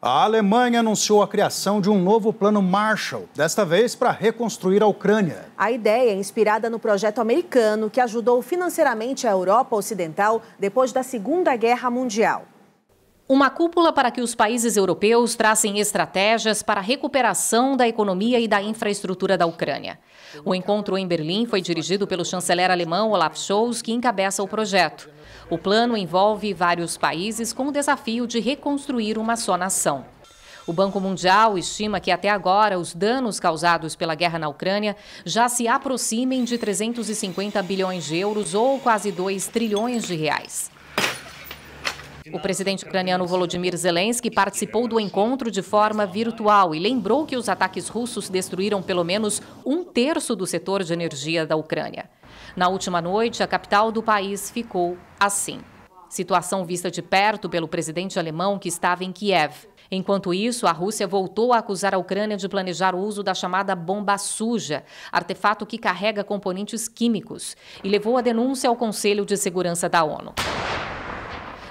A Alemanha anunciou a criação de um novo plano Marshall, desta vez para reconstruir a Ucrânia. A ideia é inspirada no projeto americano que ajudou financeiramente a Europa Ocidental depois da Segunda Guerra Mundial. Uma cúpula para que os países europeus tracem estratégias para a recuperação da economia e da infraestrutura da Ucrânia. O encontro em Berlim foi dirigido pelo chanceler alemão Olaf Scholz, que encabeça o projeto. O plano envolve vários países com o desafio de reconstruir uma só nação. O Banco Mundial estima que até agora os danos causados pela guerra na Ucrânia já se aproximem de 350 bilhões de euros ou quase 2 trilhões de reais. O presidente ucraniano Volodymyr Zelensky participou do encontro de forma virtual e lembrou que os ataques russos destruíram pelo menos um terço do setor de energia da Ucrânia. Na última noite, a capital do país ficou assim. Situação vista de perto pelo presidente alemão que estava em Kiev. Enquanto isso, a Rússia voltou a acusar a Ucrânia de planejar o uso da chamada bomba suja, artefato que carrega componentes químicos, e levou a denúncia ao Conselho de Segurança da ONU.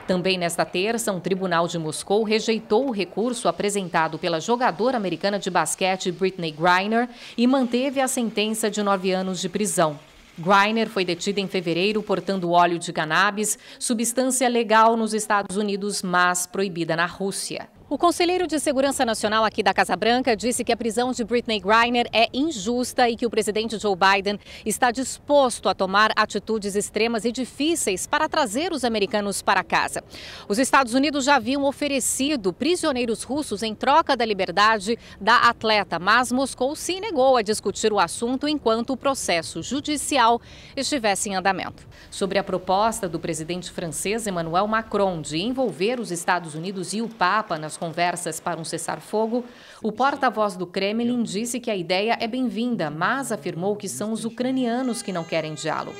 Também nesta terça, um tribunal de Moscou rejeitou o recurso apresentado pela jogadora americana de basquete Britney Griner e manteve a sentença de nove anos de prisão. Greiner foi detido em fevereiro portando óleo de cannabis, substância legal nos Estados Unidos, mas proibida na Rússia. O conselheiro de Segurança Nacional aqui da Casa Branca disse que a prisão de Britney Griner é injusta e que o presidente Joe Biden está disposto a tomar atitudes extremas e difíceis para trazer os americanos para casa. Os Estados Unidos já haviam oferecido prisioneiros russos em troca da liberdade da atleta, mas Moscou se negou a discutir o assunto enquanto o processo judicial estivesse em andamento. Sobre a proposta do presidente francês Emmanuel Macron de envolver os Estados Unidos e o Papa nas conversas para um cessar-fogo, o porta-voz do Kremlin disse que a ideia é bem-vinda, mas afirmou que são os ucranianos que não querem diálogo.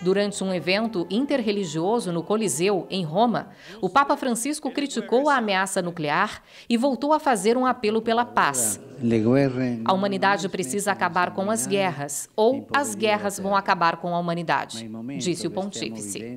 Durante um evento interreligioso no Coliseu, em Roma, o Papa Francisco criticou a ameaça nuclear e voltou a fazer um apelo pela paz. A humanidade precisa acabar com as guerras, ou as guerras vão acabar com a humanidade, disse o pontífice.